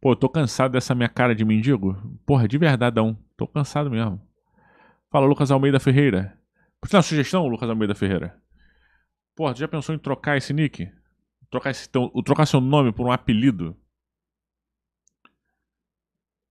Pô, tô cansado dessa minha cara de mendigo. Porra, de verdadão. Tô cansado mesmo. Fala, Lucas Almeida Ferreira. Você tem uma sugestão, Lucas Almeida Ferreira? Porra, tu já pensou em trocar esse nick? Trocar, esse, trocar seu nome por um apelido?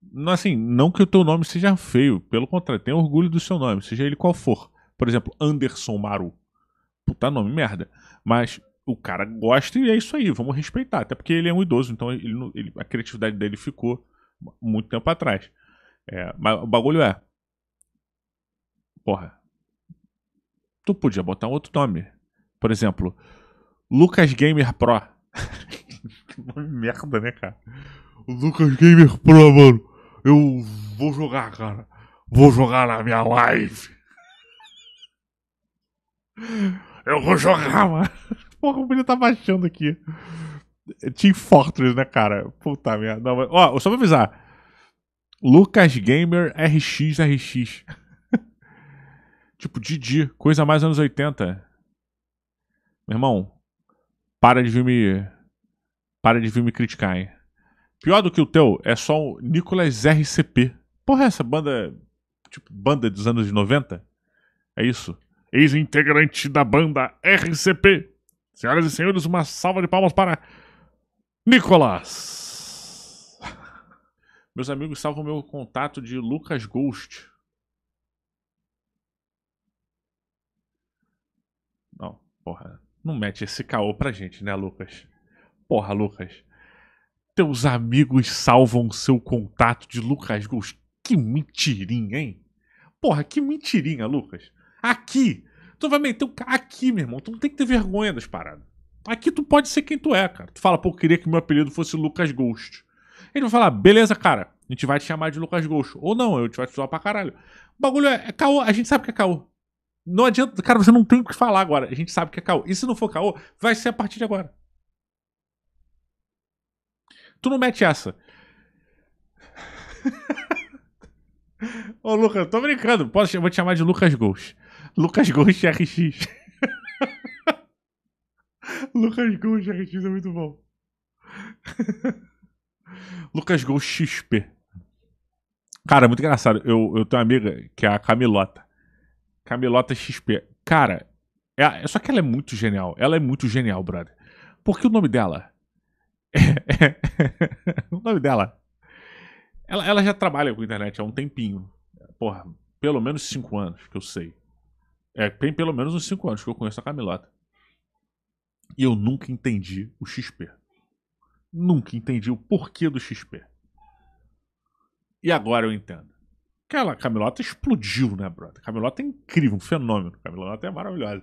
Não, assim, não que o teu nome seja feio. Pelo contrário, tenha orgulho do seu nome, seja ele qual for. Por exemplo, Anderson Maru. Puta nome, merda. Mas o cara gosta e é isso aí, vamos respeitar. Até porque ele é um idoso, então ele, ele, a criatividade dele ficou muito tempo atrás. É, mas o bagulho é. Porra. Tu podia botar um outro nome. Por exemplo, Lucas Gamer Pro. que nome merda, né, cara? Lucas Gamer Pro, mano. Eu vou jogar, cara. Vou jogar na minha live. Eu vou jogar, mano porra o Bruno tá baixando aqui? Team Fortress, né, cara? Puta merda. Não, mas... Ó, só pra avisar. Lucas Gamer RX RX. tipo, Didi, coisa mais anos 80. Meu irmão, para de vir me. Para de vir me criticar, hein? Pior do que o teu é só o Nicolas RCP. Porra, é essa banda. Tipo, banda dos anos 90? É isso? Ex-integrante da banda RCP. Senhoras e senhores, uma salva de palmas para Nicolas. Meus amigos salvam meu contato de Lucas Ghost. Não, porra. Não mete esse caô pra gente, né, Lucas? Porra, Lucas. Teus amigos salvam seu contato de Lucas Ghost. Que mentirinha, hein? Porra, que mentirinha, Lucas. Aqui, Tu vai meter o cara. Aqui, meu irmão, tu não tem que ter vergonha das paradas. Aqui tu pode ser quem tu é, cara. Tu fala, pô, eu queria que meu apelido fosse Lucas Ghost. Ele vai falar, beleza, cara, a gente vai te chamar de Lucas Ghost. Ou não, eu te vai te zoar pra caralho. O bagulho é, é caô, a gente sabe que é caô. Não adianta, cara, você não tem o que falar agora. A gente sabe que é caô. E se não for caô, vai ser a partir de agora. Tu não mete essa. Ô, Lucas, tô brincando. Posso, vou te chamar de Lucas Ghost. Lucas Ghost RX. Lucas Ghost RX é muito bom. Lucas Ghost XP. Cara, é muito engraçado. Eu, eu tenho uma amiga que é a Camilota. Camilota XP. Cara, é, é, só que ela é muito genial. Ela é muito genial, brother. Porque o nome dela. É, o nome dela. Ela, ela já trabalha com internet há um tempinho. Porra, pelo menos 5 anos que eu sei. É, tem pelo menos uns 5 anos que eu conheço a Camilota. E eu nunca entendi o XP. Nunca entendi o porquê do XP. E agora eu entendo. Aquela Camilota explodiu, né, brother? Camilota é incrível, um fenômeno. Camilota é maravilhosa.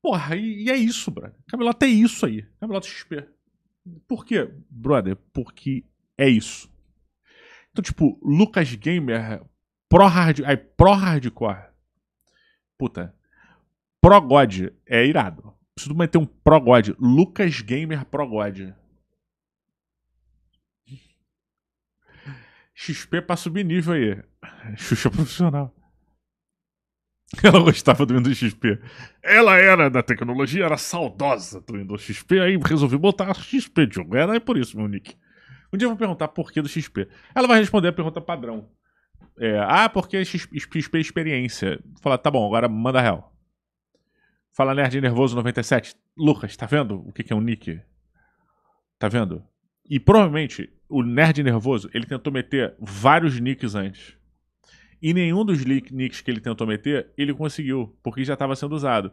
Porra, e, e é isso, brother. Camilota é isso aí. Camilota é XP. Por quê, brother? Porque é isso. Então, tipo, Lucas Gamer, pro-hardcore. Pro aí pro hardcore Puta. Progod é irado. Preciso manter um Progod. Lucas Gamer Progod. XP pra subir nível aí. Xuxa é profissional. Ela gostava do Windows XP. Ela era da tecnologia, era saudosa do Windows XP, aí resolvi botar XP, Diogo. Era por isso, meu nick. Um dia eu vou perguntar por que do XP. Ela vai responder a pergunta padrão. É, ah, porque XP experiência. Fala, tá bom, agora manda real. Fala Nerd Nervoso 97. Lucas, tá vendo o que, que é um nick? Tá vendo? E provavelmente o Nerd Nervoso ele tentou meter vários nicks antes. E nenhum dos nicks que ele tentou meter ele conseguiu, porque já estava sendo usado.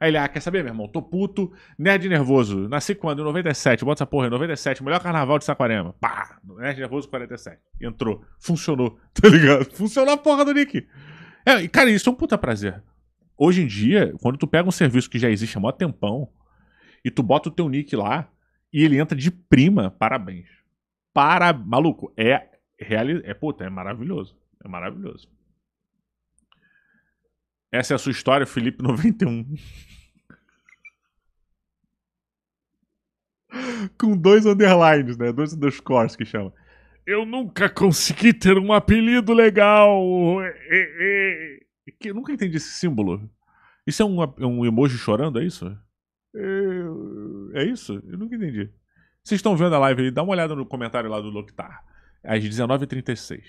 Aí ele, ah, quer saber, meu irmão? Tô puto, nerd nervoso. Nasci quando? Em 97, bota essa porra, em 97, melhor carnaval de Saquarema. Pá! Nerd nervoso 47. Entrou. Funcionou, tá ligado? Funcionou a porra do Nick. É, cara, isso é um puta prazer. Hoje em dia, quando tu pega um serviço que já existe há mó tempão, e tu bota o teu nick lá, e ele entra de prima, parabéns. Para. Maluco, é. Reali... É, puta, é maravilhoso. É maravilhoso. Essa é a sua história, Felipe 91. Com dois underlines, né? Dois underscores que chama. Eu nunca consegui ter um apelido legal. É, é, é. eu nunca entendi esse símbolo. Isso é um, um emoji chorando, é isso? É, é isso? Eu nunca entendi. Vocês estão vendo a live aí? Dá uma olhada no comentário lá do Lokitar. Às 19h36.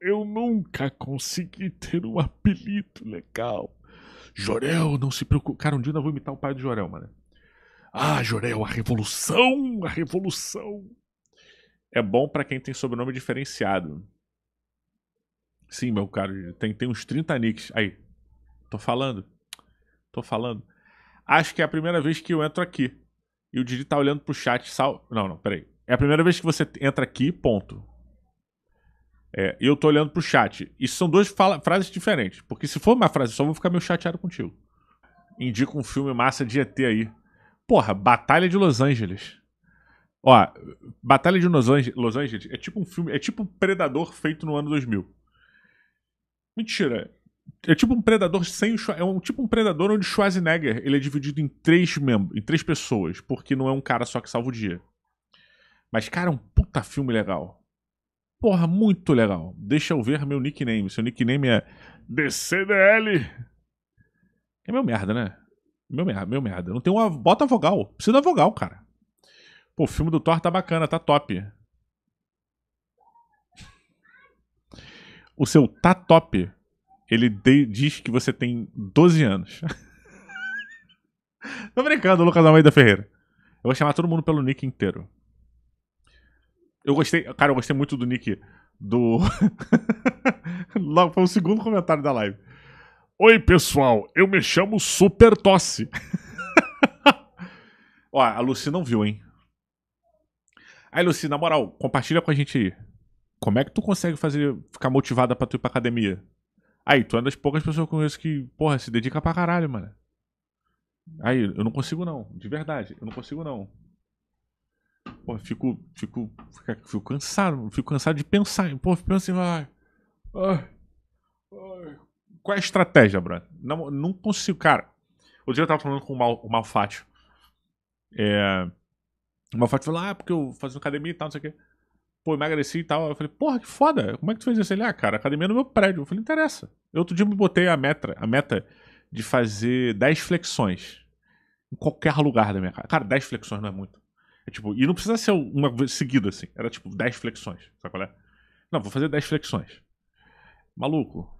Eu nunca consegui ter um apelido legal. Jorel, não se preocupe. Cara, um dia eu vou imitar o pai do Jorel, mano. Ah, Jorel, a revolução, a revolução. É bom para quem tem sobrenome diferenciado. Sim, meu caro, tem, tem uns 30 nicks. Aí, tô falando, tô falando. Acho que é a primeira vez que eu entro aqui. E o Didi tá olhando pro chat. Sal... Não, não, peraí. É a primeira vez que você entra aqui, ponto. É, eu tô olhando pro chat. Isso são duas fala, frases diferentes. Porque se for uma frase só, eu vou ficar meio chateado contigo. Indica um filme massa de ET aí. Porra, Batalha de Los Angeles. Ó, Batalha de Los Angeles, Los Angeles é tipo um filme, é tipo um Predador feito no ano 2000. Mentira. É tipo um predador sem o, é um tipo um predador onde Schwarzenegger ele é dividido em três membros, em três pessoas, porque não é um cara só que salva o dia. Mas cara, é um puta filme legal. Porra, muito legal. Deixa eu ver meu nickname. Seu nickname é DCDL. É meu merda, né? Meu merda, meu merda. Não tem uma. Bota a vogal. Precisa da vogal, cara. Pô, o filme do Thor tá bacana, tá top. O seu tá top, ele de... diz que você tem 12 anos. Tô brincando, Lucas Almeida Ferreira. Eu vou chamar todo mundo pelo nick inteiro. Eu gostei, cara, eu gostei muito do Nick do. Foi o segundo comentário da live. Oi, pessoal, eu me chamo Super Tosse. Ó, a Lucy não viu, hein? Aí, Lucy, na moral, compartilha com a gente aí. Como é que tu consegue fazer ficar motivada pra tu ir pra academia? Aí, tu é uma das poucas pessoas que eu conheço que, porra, se dedica pra caralho, mano. Aí, eu não consigo não, de verdade, eu não consigo não. Pô, fico, fico, fico, fico, cansado, fico cansado de pensar. Pô, pensa pensando vai. ah, ah, qual é a estratégia, Bruno? Não, não consigo, cara. Outro dia eu tava falando com o, Mal, o Malfátio. É, o Malfátio falou, ah, porque eu fazia academia e tal, não sei o quê. Pô, emagreci e tal. Eu falei, porra, que foda. Como é que tu fez isso? Ele, ah, cara, academia é no meu prédio. Eu falei, interessa. Eu, outro dia eu me botei a meta, a meta de fazer 10 flexões em qualquer lugar da minha casa. Cara, 10 flexões não é muito. É, tipo, e não precisa ser uma seguida assim. Era tipo 10 flexões. Sabe qual é? Não, vou fazer 10 flexões. Maluco.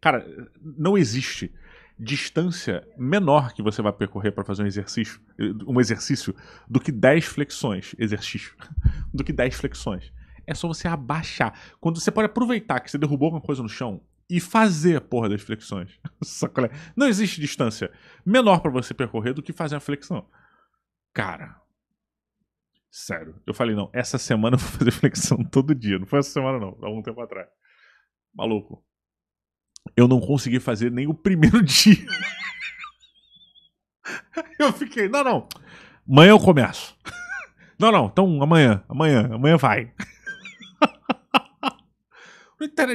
Cara, não existe distância menor que você vai percorrer para fazer um exercício, um exercício do que 10 flexões, exercício, do que 10 flexões. É só você abaixar. Quando você pode aproveitar que você derrubou alguma coisa no chão e fazer a porra das flexões. Sacolé. Não existe distância menor para você percorrer do que fazer uma flexão. Cara, sério. Eu falei, não, essa semana eu vou fazer flexão todo dia. Não foi essa semana, não, há um tempo atrás. Maluco. Eu não consegui fazer nem o primeiro dia. eu fiquei, não, não. Amanhã eu começo. Não, não, então amanhã, amanhã, amanhã vai.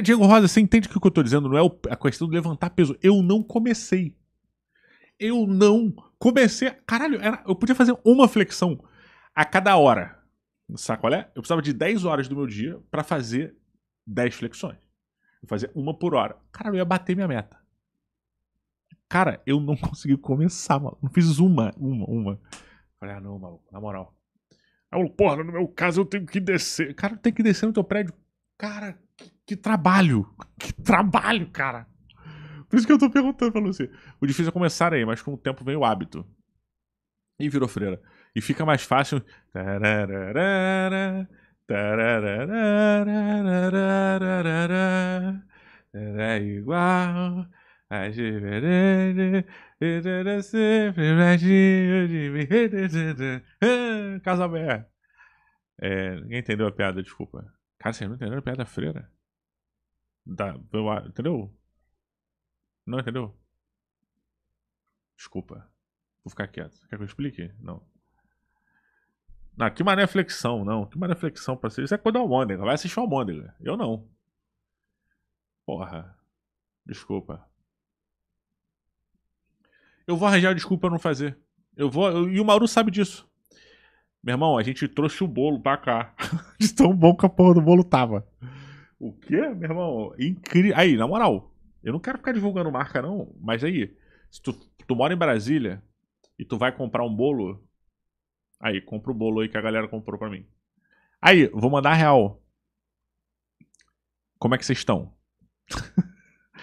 Diego Rosa, você entende que o que eu tô dizendo? Não é a questão de levantar peso. Eu não comecei. Eu não comecei. Caralho, era, eu podia fazer uma flexão a cada hora. Sabe qual é? Eu precisava de 10 horas do meu dia para fazer 10 flexões. Eu fazia uma por hora. Cara, eu ia bater minha meta. Cara, eu não consegui começar, mano. Não fiz uma, uma, uma. Falei, ah, não, maluco, na moral. Aí porra, no meu caso eu tenho que descer. Cara, tem que descer no teu prédio. Cara, que, que trabalho. Que trabalho, cara. Por isso que eu tô perguntando pra você. O difícil é começar aí, mas com o tempo vem o hábito. E virou freira. E fica mais fácil. É igual. a sempre de Casa É, ninguém entendeu a piada, desculpa. Cara, vocês não entenderam a piada freira? Da, entendeu? Não entendeu? Desculpa. Vou ficar quieto. Quer que eu explique? Não. Não, que mané flexão, não. Que mané flexão pra ser. Isso é coisa do Almôndega. Vai assistir o Almôndega. Eu não. Porra. Desculpa. Eu vou arranjar desculpa não fazer. Eu vou. Eu, e o Mauro sabe disso. Meu irmão, a gente trouxe o bolo pra cá. De tão bom que a porra do bolo tava. O quê, meu irmão? Incrível. Aí, na moral. Eu não quero ficar divulgando marca, não, mas aí, se tu, tu mora em Brasília e tu vai comprar um bolo, aí, compra o bolo aí que a galera comprou pra mim. Aí, vou mandar real. Como é que vocês estão?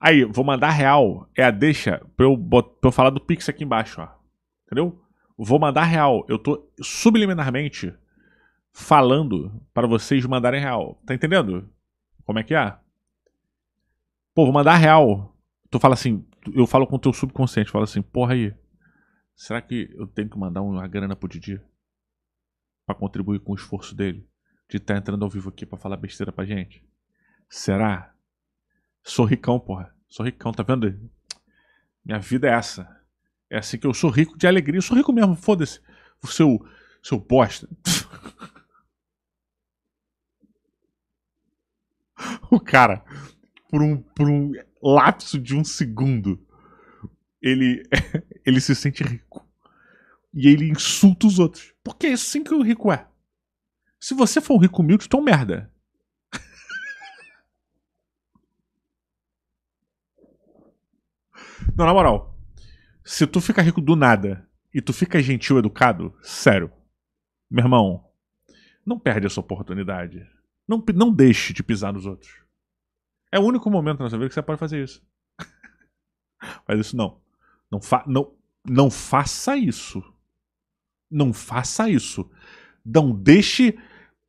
aí, vou mandar real. É a deixa pra eu, pra eu falar do Pix aqui embaixo, ó. Entendeu? Vou mandar real. Eu tô subliminarmente falando para vocês mandarem real. Tá entendendo? Como é que é? Pô, vou mandar real. Tu fala assim, eu falo com o teu subconsciente, fala assim, porra aí, será que eu tenho que mandar uma grana pro Didi? Pra contribuir com o esforço dele? De estar tá entrando ao vivo aqui pra falar besteira pra gente? Será? Sou ricão, porra. Sou ricão, tá vendo? Minha vida é essa. É assim que eu sou rico de alegria. Eu sou rico mesmo, foda-se. O seu, seu bosta. o cara por um, por um lapso de um segundo, ele, ele se sente rico. E ele insulta os outros. Porque é assim que o rico é. Se você for um rico humilde, tu é um merda. Não, na moral. Se tu fica rico do nada e tu fica gentil educado, sério. Meu irmão, não perde essa oportunidade. Não, não deixe de pisar nos outros. É o único momento na sua vida que você pode fazer isso. Mas isso não. Não, fa não, não faça isso. Não faça isso. Não deixe,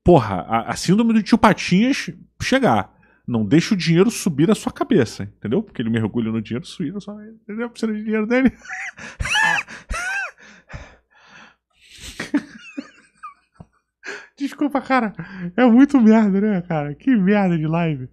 porra, a, a síndrome do tio Patinhas chegar. Não deixe o dinheiro subir a sua cabeça, entendeu? Porque ele mergulha no dinheiro, subir só, sua Entendeu? Precisa de dinheiro dele. Desculpa, cara. É muito merda, né, cara? Que merda de live.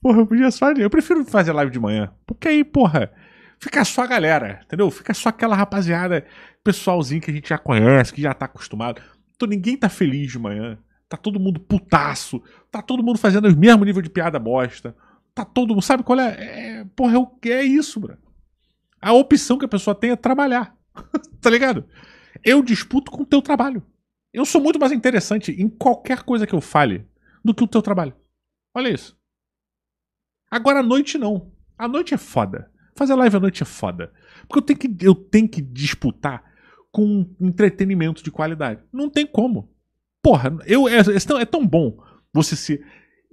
Porra, eu podia só. Eu prefiro fazer live de manhã. Porque aí, porra, fica só a galera, entendeu? Fica só aquela rapaziada, pessoalzinho que a gente já conhece, que já tá acostumado. Então ninguém tá feliz de manhã. Tá todo mundo putaço. Tá todo mundo fazendo o mesmo nível de piada bosta. Tá todo mundo. Sabe qual é? é porra, é, o, é isso, bro. A opção que a pessoa tem é trabalhar. tá ligado? Eu disputo com o teu trabalho. Eu sou muito mais interessante em qualquer coisa que eu fale do que o teu trabalho. Olha isso. Agora à noite não. À noite é foda. Fazer live à noite é foda. Porque eu tenho que, eu tenho que disputar com entretenimento de qualidade. Não tem como. Porra, eu, é, é, tão, é tão bom você se.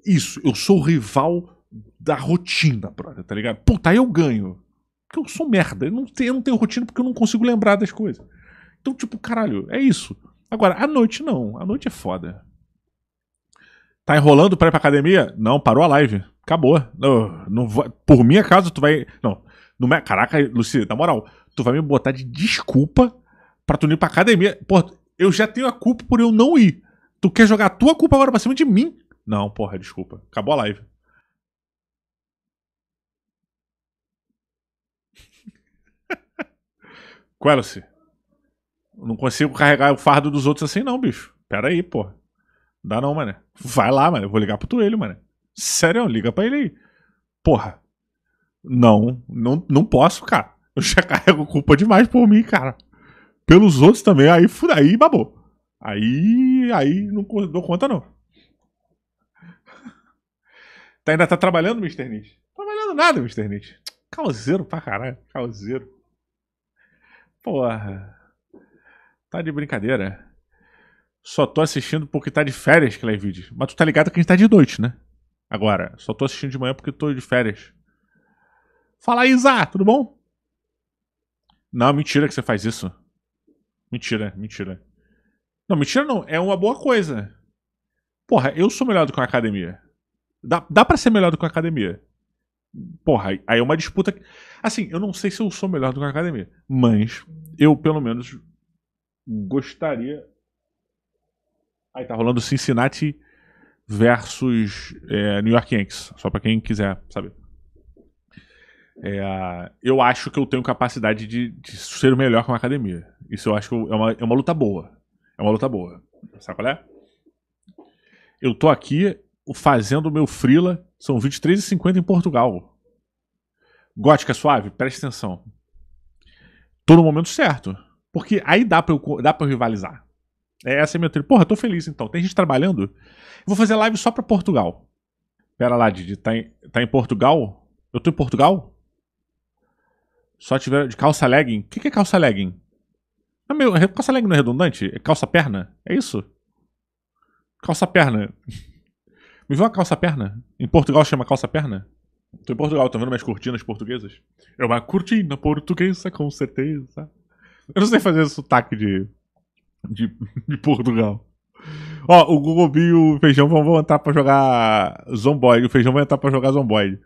Isso, eu sou o rival da rotina, brother, tá ligado? Puta, aí eu ganho. Porque eu sou merda. Eu não, tenho, eu não tenho rotina porque eu não consigo lembrar das coisas. Então, tipo, caralho, é isso. Agora, à noite não. À noite é foda. Tá enrolando pra ir pra academia? Não, parou a live. Acabou. Não, não vai, por minha causa, tu vai. Não. não caraca, Luci, na moral, tu vai me botar de desculpa pra tu ir pra academia. Porra, eu já tenho a culpa por eu não ir. Tu quer jogar a tua culpa agora pra cima de mim? Não, porra, desculpa. Acabou a live. Quelce, é, não consigo carregar o fardo dos outros assim, não, bicho. Pera aí, porra. Dá não, mano. Vai lá, mano. Eu vou ligar pro Tuelho, mano. Sério, liga pra ele aí. Porra. Não, não, não posso, cara. Eu já carrego culpa demais por mim, cara. Pelos outros também, aí, aí babou. Aí, aí não dou conta, não. Tá, ainda tá trabalhando, Mr. Nish? Trabalhando nada, Mr. Nish. Calzeiro pra caralho, calzeiro. Porra. Tá de brincadeira. Só tô assistindo porque tá de férias, Cleivide. Mas tu tá ligado que a gente tá de noite, né? Agora, só tô assistindo de manhã porque tô de férias. Fala, Isa, tudo bom? Não, mentira que você faz isso. Mentira, mentira. Não, mentira não, é uma boa coisa. Porra, eu sou melhor do que uma academia. Dá, dá pra ser melhor do que uma academia. Porra, aí é uma disputa. Que... Assim, eu não sei se eu sou melhor do que uma academia, mas eu, pelo menos, gostaria. Aí tá rolando Cincinnati versus é, New York Yankees, só para quem quiser saber. É, eu acho que eu tenho capacidade de, de ser o melhor com a academia. Isso eu acho que é, uma, é uma luta boa. É uma luta boa. Sabe qual é? Eu tô aqui fazendo o meu Frila, são 23 50 em Portugal. Gótica suave? Presta atenção. Tô no momento certo. Porque aí dá pra eu, dá pra eu rivalizar. É, essa é minha trilha. Porra, tô feliz então. Tem gente trabalhando? Vou fazer live só pra Portugal. Pera lá, Didi, tá em, tá em Portugal? Eu tô em Portugal? Só tiver de calça legging? O que, que é calça legging? Não, meu, calça legging não é redundante? É calça perna? É isso? Calça perna. Me viu uma calça perna? Em Portugal chama calça perna? Tô em Portugal, tô vendo minhas cortinas portuguesas? É uma cortina portuguesa, com certeza. Eu não sei fazer sotaque de de, de Portugal. Ó, o Google e o Feijão vão voltar pra jogar Zomboid. O Feijão vai entrar pra jogar Zomboid.